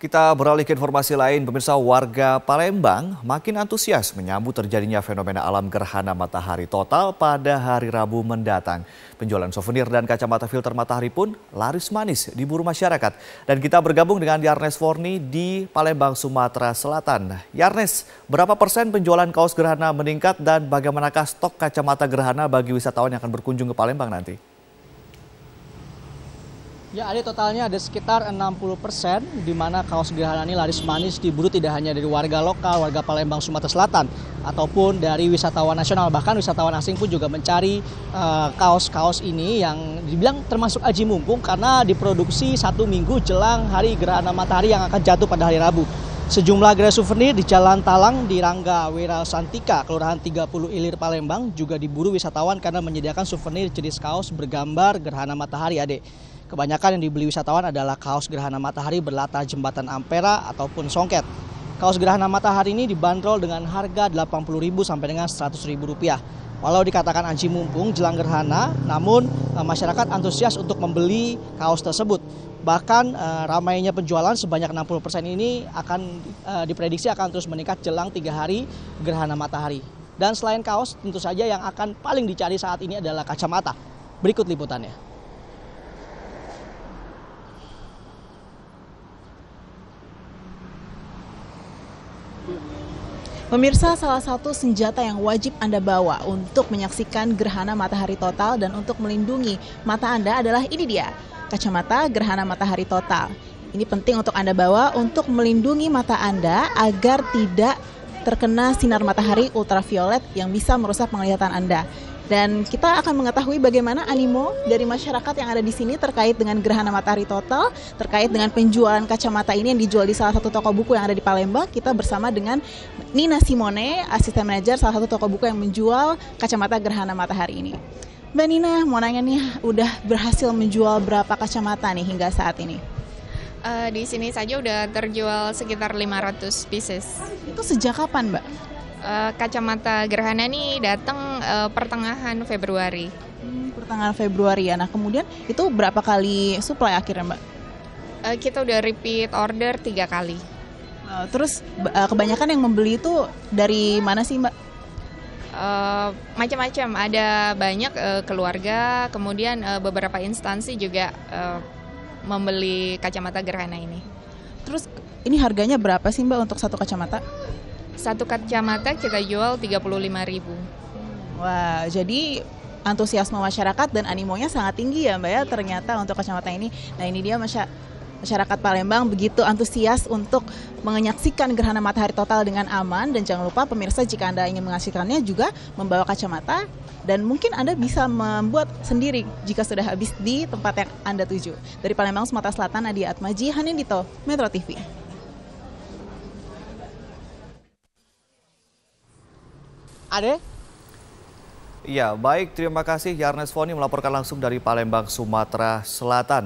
Kita beralih ke informasi lain, pemirsa warga Palembang makin antusias menyambut terjadinya fenomena alam gerhana matahari total pada hari Rabu mendatang. Penjualan souvenir dan kacamata filter matahari pun laris manis di diburu masyarakat. Dan kita bergabung dengan Yarnes Forni di Palembang, Sumatera Selatan. Yarnes, berapa persen penjualan kaos gerhana meningkat dan bagaimanakah stok kacamata gerhana bagi wisatawan yang akan berkunjung ke Palembang nanti? Ya, ada totalnya ada sekitar 60 persen, di mana kaos gerhana ini laris manis diburu tidak hanya dari warga lokal, warga Palembang, Sumatera Selatan, ataupun dari wisatawan nasional, bahkan wisatawan asing pun juga mencari eh, kaos-kaos uh, ini yang dibilang termasuk aji mumpung karena diproduksi satu minggu jelang hari gerhana matahari yang akan jatuh pada hari Rabu. Sejumlah gerai souvenir di Jalan Talang di Rangga Wira Santika, Kelurahan 30 Ilir Palembang juga diburu wisatawan karena menyediakan souvenir jenis kaos bergambar gerhana matahari, Adik. Kebanyakan yang dibeli wisatawan adalah kaos gerhana matahari berlatar jembatan Ampera ataupun songket. Kaos gerhana matahari ini dibanderol dengan harga Rp80.000 sampai dengan Rp100.000. Walau dikatakan anji mumpung jelang gerhana, namun eh, masyarakat antusias untuk membeli kaos tersebut. Bahkan eh, ramainya penjualan sebanyak 60% ini akan eh, diprediksi akan terus meningkat jelang tiga hari gerhana matahari. Dan selain kaos, tentu saja yang akan paling dicari saat ini adalah kacamata. Berikut liputannya. Pemirsa, salah satu senjata yang wajib Anda bawa untuk menyaksikan gerhana matahari total dan untuk melindungi mata Anda adalah ini dia, kacamata gerhana matahari total. Ini penting untuk Anda bawa untuk melindungi mata Anda agar tidak terkena sinar matahari ultraviolet yang bisa merusak penglihatan Anda. Dan kita akan mengetahui bagaimana animo dari masyarakat yang ada di sini terkait dengan gerhana matahari total, terkait dengan penjualan kacamata ini yang dijual di salah satu toko buku yang ada di Palembang. Kita bersama dengan Nina Simone, asisten manajer salah satu toko buku yang menjual kacamata gerhana matahari ini. Mbak Nina, mau nanya nih, udah berhasil menjual berapa kacamata nih hingga saat ini? Uh, di sini saja udah terjual sekitar 500 pieces. Itu sejak kapan, Mbak? Eh, kacamata gerhana ini datang uh, eh, pertengahan Februari. Hmm, pertengahan Februari ya. Nah kemudian itu berapa kali supply akhirnya Mbak? Uh, kita udah repeat order tiga kali. Uh, terus uh, kebanyakan yang membeli itu dari mana sih Mbak? Uh, macam-macam ada banyak uh, keluarga kemudian uh, beberapa instansi juga uh, membeli kacamata gerhana ini terus ini harganya berapa sih mbak untuk satu kacamata satu kacamata kita jual 35.000. Wah, jadi antusiasme masyarakat dan animonya sangat tinggi ya Mbak ya ternyata untuk kacamata ini. Nah, ini dia masyarakat Palembang begitu antusias untuk menyaksikan gerhana matahari total dengan aman dan jangan lupa pemirsa jika Anda ingin mengasihkannya juga membawa kacamata dan mungkin Anda bisa membuat sendiri jika sudah habis di tempat yang Anda tuju. Dari Palembang, Sumatera Selatan, Nadia Atmaji, Hanindito, Metro TV. Ade? Iya, baik. Terima kasih Yarnes Foni melaporkan langsung dari Palembang, Sumatera Selatan.